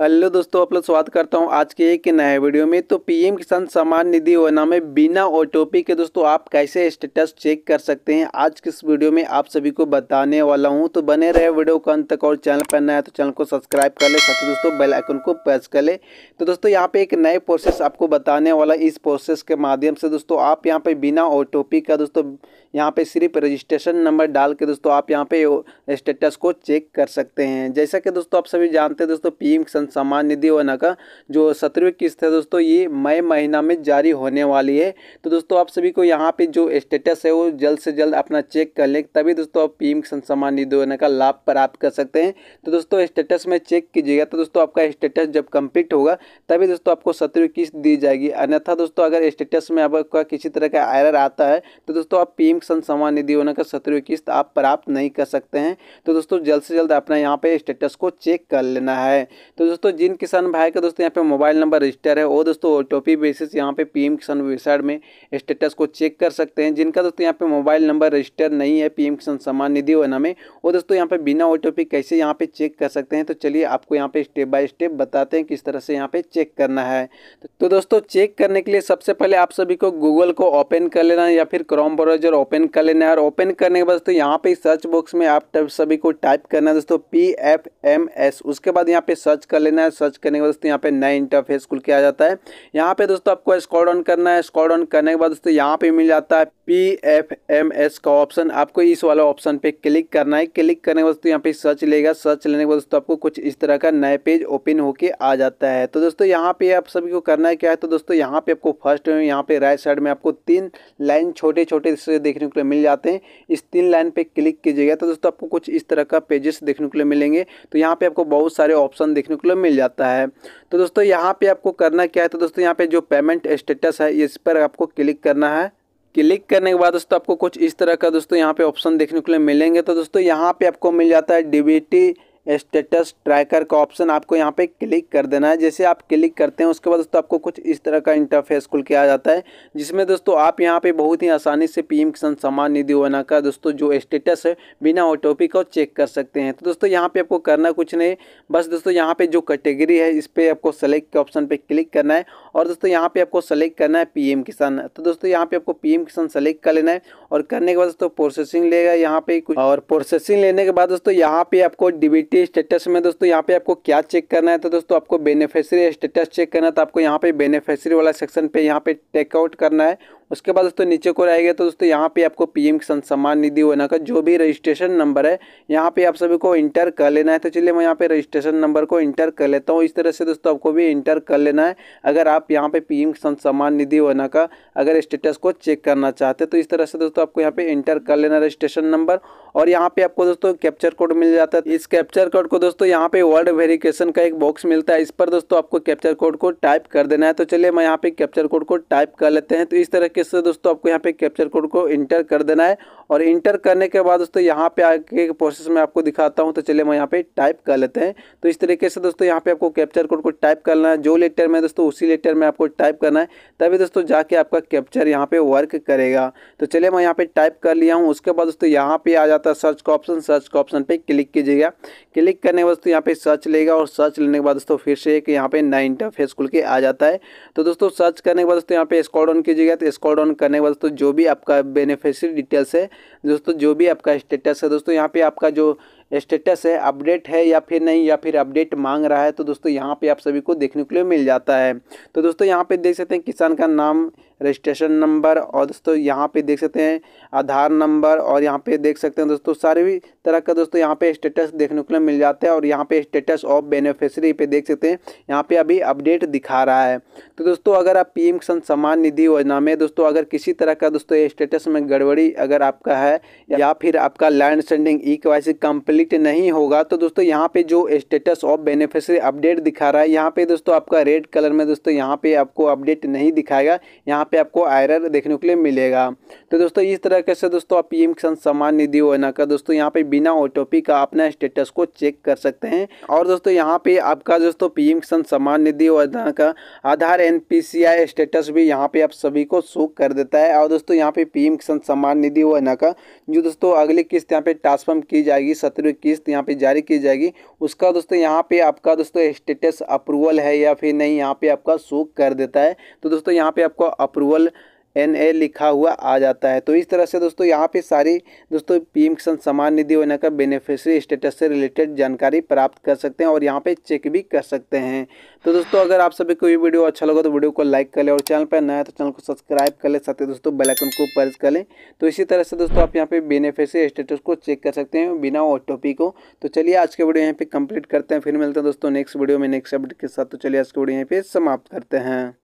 hello दोस्तों आप लोग स्वागत करता हूं आज के एक नए वीडियो में तो पीएम किसान सम्मान निधि योजना में बिना ओटीपी के दोस्तों आप कैसे स्टेटस चेक कर सकते हैं आज के इस वीडियो में आप सभी को बताने वाला हूं तो बने रहे वीडियो को अंत तक और चैनल पर नया तो चैनल को सब्सक्राइब कर ले साथ ही दोस्तों बेल आइकन को प्रेस कर ले तो दोस्तों यहाँ पे एक नए प्रोसेस आपको बताने वाला इस प्रोसेस के माध्यम से दोस्तों आप यहाँ पर बिना ओ का दोस्तों यहाँ पे सिर्फ रजिस्ट्रेशन नंबर डाल के दोस्तों आप यहाँ पे स्टेटस को चेक कर सकते हैं जैसा कि दोस्तों आप सभी जानते हैं दोस्तों पीएम किसान सम्मान निधि योजना का जो सत्रहवीं किस्त है दोस्तों ये मई महीना में जारी होने वाली है तो दोस्तों आप सभी को यहाँ पे जो स्टेटस है वो जल्द से जल्द अपना चेक कर लें तभी दोस्तों आप पीएम किसान सम्मान निधि योजना का लाभ प्राप्त कर सकते हैं तो दोस्तों स्टेटस में चेक कीजिएगा तो दोस्तों आपका स्टेटस जब कंप्लीट होगा तभी दोस्तों आपको सत्रहवीं किस्त दी जाएगी अन्यथा दोस्तों अगर स्टेटस में आपका किसी तरह का एरर आता है तो दोस्तों आप पीएम सन सम्मान निधि योजना का सत्रहवीं किस्त आप प्राप्त नहीं कर सकते हैं तो दोस्तों जल्द से जल्द अपना यहाँ पे स्टेटस को चेक कर लेना है तो दोस्तों जिन किसान भाई का दोस्तों यहाँ पे मोबाइल नंबर रजिस्टर है वो दोस्तों ओ बेसिस यहाँ पे पीएम किसान वेबसाइट में स्टेटस को चेक कर सकते हैं जिनका दोस्तों यहाँ पे मोबाइल नंबर रजिस्टर नहीं है पीएम किसान सम्मान निधि योजना में वो दोस्तों यहाँ पे बिना ओ कैसे यहाँ पे चेक कर सकते हैं तो चलिए आपको यहाँ पे स्टेप बाय स्टेप बताते हैं किस तरह से यहाँ पे चेक करना है तो दोस्तों चेक करने के लिए सबसे पहले आप सभी को गूगल को ओपन कर लेना या फिर क्रोम ब्राउजर ओपन ओपन कर लेना है और ओपन करने के बाद दोस्तों यहाँ पे सर्च बॉक्स में आप सभी को टाइप करना है दोस्तों पी एफ एम एस उसके बाद यहाँ पे सर्च कर लेना है सर्च करने के बाद दोस्तों यहाँ पे नया इंटरफेस खुल के आ जाता है यहाँ पे दोस्तों आपको स्कॉड ऑन करना है स्कॉड ऑन करने के बाद दोस्तों यहाँ पे मिल जाता है पी एफ एम एस का ऑप्शन आपको इस वाला ऑप्शन पे क्लिक करना है क्लिक करने के बाद दोस्तों यहाँ पे सर्च लेगा सर्च लेने के बाद दोस्तों आपको कुछ इस तरह का नया पेज ओपन होके आ जाता है तो दोस्तों यहाँ पे आप सभी को करना है क्या है तो दोस्तों यहाँ पे आपको फर्स्ट यहाँ पे राइट साइड में आपको तीन लाइन छोटे छोटे देखने देखने के लिए मिल जाते हैं इस तीन लाइन पे क्लिक कीजिएगा तो दोस्तों आपको कुछ इस तरह का पेजेस देखने के लिए मिलेंगे तो यहाँ पे आपको बहुत सारे ऑप्शन देखने के लिए मिल जाता है तो दोस्तों यहाँ पर आपको करना क्या है तो दोस्तों यहाँ पर जो पेमेंट स्टेटस है इस पर आपको क्लिक करना है क्लिक करने के बाद दोस्तों आपको कुछ इस तरह का दोस्तों यहाँ पे ऑप्शन देखने के लिए मिलेंगे तो दोस्तों यहाँ पे आपको मिल जाता है डी स्टेटस ट्रैकर का ऑप्शन आपको यहाँ पे क्लिक कर देना है जैसे आप क्लिक करते हैं उसके बाद दोस्तों आपको कुछ इस तरह का इंटरफेस खुल के आ जाता है जिसमें दोस्तों आप यहाँ पे बहुत ही आसानी से पीएम किसान सम्मान निधि योजना का दोस्तों जो स्टेटस है बिना ओटोपी का चेक कर सकते हैं तो दोस्तों यहाँ पर आपको करना कुछ नहीं बस दोस्तों यहाँ पर जो कैटेगरी है इस पर आपको सेलेक्ट के ऑप्शन पर क्लिक करना है और दोस्तों यहाँ पर आपको सेलेक्ट करना है पी किसान तो दोस्तों यहाँ पर आपको पी किसान सेलेक्ट कर लेना है और करने के बाद दोस्तों प्रोसेसिंग लेगा यहाँ पे और प्रोसेसिंग लेने के बाद दोस्तों यहाँ पे आपको डिबिटी के स्टेटस में दोस्तों यहाँ पे आपको क्या चेक करना है तो दोस्तों आपको बेनिफिशरी स्टेटस चेक करना है तो आपको यहाँ पे बेनिफिशरी वाला सेक्शन पे यहाँ पे टेकआउट करना है उसके बाद दोस्तों नीचे को रहेगा तो दोस्तों यहाँ पे आपको पीएम किसान सम्मान निधि योजना का जो भी रजिस्ट्रेशन नंबर है यहाँ पे आप सभी को इंटर कर लेना है तो चलिए मैं यहाँ पे रजिस्ट्रेशन नंबर को इंटर कर लेता हूँ इस तरह से दोस्तों आपको भी इंटर कर लेना है अगर आप यहाँ पे पीएम किसान सम्मान निधि योजना का अगर स्टेटस को चेक करना चाहते तो इस तरह से दोस्तों आपको यहाँ पे इंटर कर लेना रजिस्ट्रेशन नंबर और यहाँ पे आपको दोस्तों कैप्चर कोड मिल जाता है इस कैप्चर कोड को दोस्तों यहाँ पे वर्ड वेरिफिकेशन का एक बॉक्स मिलता है इस पर दोस्तों आपको कैप्चर कोड को टाइप कर देना है तो चलिए मैं यहाँ पे कैप्चर कोड को टाइप कर लेते हैं तो इस तरह किससे दोस्तों आपको यहाँ पे कैप्चर कोड को इंटर कर देना है और इंटर करने के बाद दोस्तों यहाँ पे आगे प्रोसेस में आपको दिखाता हूँ तो चलिए मैं यहाँ पे टाइप कर लेते हैं तो इस तरीके से दोस्तों यहाँ पे आपको कैप्चर कोड को टाइप करना है जो लेटर में दोस्तों उसी लेटर में आपको टाइप करना है तभी दोस्तों जाके आपका कैप्चर यहाँ पे वर्क करेगा तो चलिए मैं यहाँ पे टाइप कर लिया हूँ उसके बाद दोस्तों यहाँ पे आ जाता है सर्च का ऑप्शन सर्च का ऑप्शन पर क्लिक कीजिएगा क्लिक करने के बाद दोस्तों यहाँ पे सर्च लेगा और सर्च लेने के बाद दोस्तों फिर से एक यहाँ पे नया इंटरफेस खुल के आ जाता है तो दोस्तों सर्च करने के बाद दोस्तों यहाँ पे स्कॉड ऑन कीजिएगा तो स्कॉड ऑन करने के बाद दोस्तों जो भी आपका बेनिफिशियल डिटेल्स है दोस्तों जो भी आपका स्टेटस है दोस्तों यहाँ पे आपका जो स्टेटस है अपडेट है या फिर नहीं या फिर अपडेट मांग रहा है तो दोस्तों यहाँ पे आप सभी को देखने के लिए मिल जाता है तो दोस्तों यहाँ पे देख सकते हैं किसान का नाम रजिस्ट्रेशन नंबर और दोस्तों यहाँ पे देख सकते हैं आधार नंबर और यहाँ पे देख सकते हैं दोस्तों सारे भी तरह का दोस्तों यहाँ पे स्टेटस देखने को मिल जाता है और यहाँ पे स्टेटस ऑफ बेनिफिशरी पे देख सकते हैं यहाँ पे अभी अपडेट दिखा रहा है तो दोस्तों अगर आप पी एम किसान सम्मान निधि योजना में दोस्तों अगर किसी तरह का दोस्तों स्टेटस में गड़बड़ी अगर आपका है या फिर आपका लैंड सेंडिंग ई के कंप्लीट नहीं होगा तो दोस्तों यहाँ पे जो स्टेटस ऑफ बेनिफिशरी अपडेट दिखा रहा है यहाँ पर दोस्तों आपका रेड कलर में दोस्तों यहाँ पर आपको अपडेट नहीं दिखाएगा यहाँ यहाँ पे आपको आयरन देखने के लिए मिलेगा तो दोस्तों इस तरह के से दोस्तों आप पीएम किसान सम्मान निधि योजना का दोस्तों यहाँ पे बिना ओटीपी का अपना स्टेटस को चेक कर सकते हैं और दोस्तों यहाँ पे आपका दोस्तों पीएम किसान सम्मान निधि योजना का आधार एन स्टेटस भी यहाँ पे आप सभी को शो कर देता है और दोस्तों यहाँ पे पीएम किसान सम्मान निधि योजना का जो दोस्तों अगली किस्त यहाँ पे ट्रांसफॉर्म की जाएगी सत्रह किस्त यहाँ पे जारी की जाएगी उसका दोस्तों यहाँ पे आपका दोस्तों स्टेटस अप्रूवल है या फिर नहीं यहाँ पे आपका शो कर देता है तो दोस्तों यहाँ पे आपको अप अप्रूवल एन ए लिखा हुआ आ जाता है तो इस तरह से दोस्तों यहाँ पे सारी दोस्तों पीएम किसान सम्मान निधि योजना का बेनिफिशियरी स्टेटस से रिलेटेड जानकारी प्राप्त कर सकते हैं और यहाँ पे चेक भी कर सकते हैं तो दोस्तों अगर आप सभी को ये वीडियो अच्छा लगा तो वीडियो को लाइक कर लें और चैनल पर नया तो चैनल को सब्सक्राइब कर लें साथ ही दोस्तों बेलाइकन को प्रेस कर लें तो इसी तरह से दोस्तों आप यहाँ पर बेनिफिशियरी स्टेटस को चेक कर सकते हैं बिना ओ को तो चलिए आज के वीडियो यहाँ पर कंप्लीट करते हैं फिर मिलते हैं दोस्तों नेक्स्ट वीडियो में नेक्स्ट अपडेट के साथ तो चलिए आज के वीडियो यहाँ पर समाप्त करते हैं